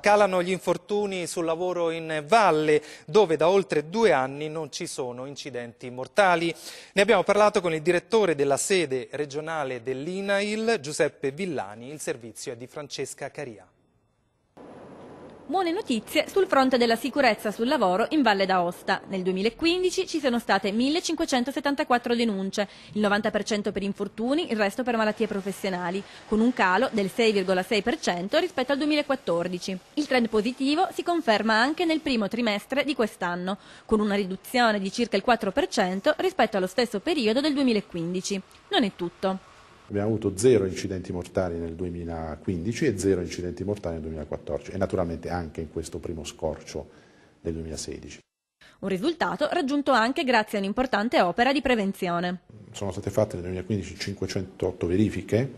Calano gli infortuni sul lavoro in valle, dove da oltre due anni non ci sono incidenti mortali. Ne abbiamo parlato con il direttore della sede regionale dell'INAIL, Giuseppe Villani. Il servizio è di Francesca Caria. Buone notizie sul fronte della sicurezza sul lavoro in Valle d'Aosta. Nel 2015 ci sono state 1574 denunce, il 90% per infortuni, il resto per malattie professionali, con un calo del 6,6% rispetto al 2014. Il trend positivo si conferma anche nel primo trimestre di quest'anno, con una riduzione di circa il 4% rispetto allo stesso periodo del 2015. Non è tutto. Abbiamo avuto zero incidenti mortali nel 2015 e zero incidenti mortali nel 2014 e naturalmente anche in questo primo scorcio del 2016. Un risultato raggiunto anche grazie a un'importante opera di prevenzione. Sono state fatte nel 2015 508 verifiche,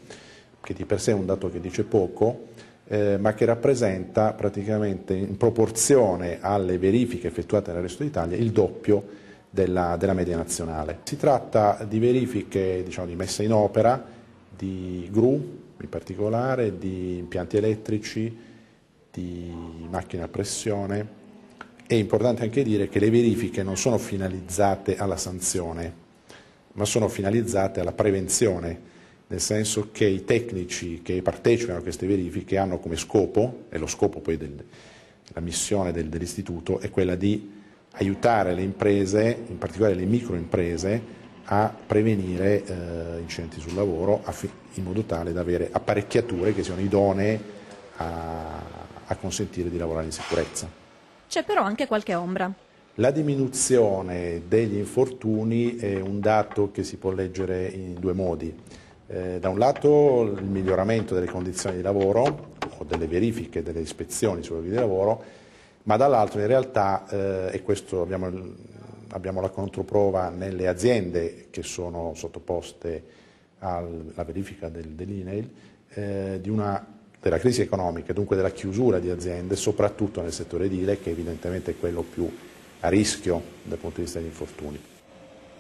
che di per sé è un dato che dice poco, eh, ma che rappresenta praticamente in proporzione alle verifiche effettuate nel resto d'Italia il doppio della, della media nazionale. Si tratta di verifiche diciamo, di messa in opera di gru in particolare, di impianti elettrici, di macchine a pressione. È importante anche dire che le verifiche non sono finalizzate alla sanzione, ma sono finalizzate alla prevenzione, nel senso che i tecnici che partecipano a queste verifiche hanno come scopo, e lo scopo poi della missione del, dell'istituto è quella di aiutare le imprese, in particolare le microimprese, a prevenire eh, incidenti sul lavoro in modo tale da avere apparecchiature che siano idonee a, a consentire di lavorare in sicurezza. C'è però anche qualche ombra. La diminuzione degli infortuni è un dato che si può leggere in due modi. Eh, da un lato il miglioramento delle condizioni di lavoro o delle verifiche, delle ispezioni sulle vie di lavoro, ma dall'altro in realtà, eh, e questo abbiamo abbiamo la controprova nelle aziende che sono sottoposte alla verifica del, dell'INAIL eh, una, della crisi economica e dunque della chiusura di aziende, soprattutto nel settore edile che evidentemente è quello più a rischio dal punto di vista degli infortuni.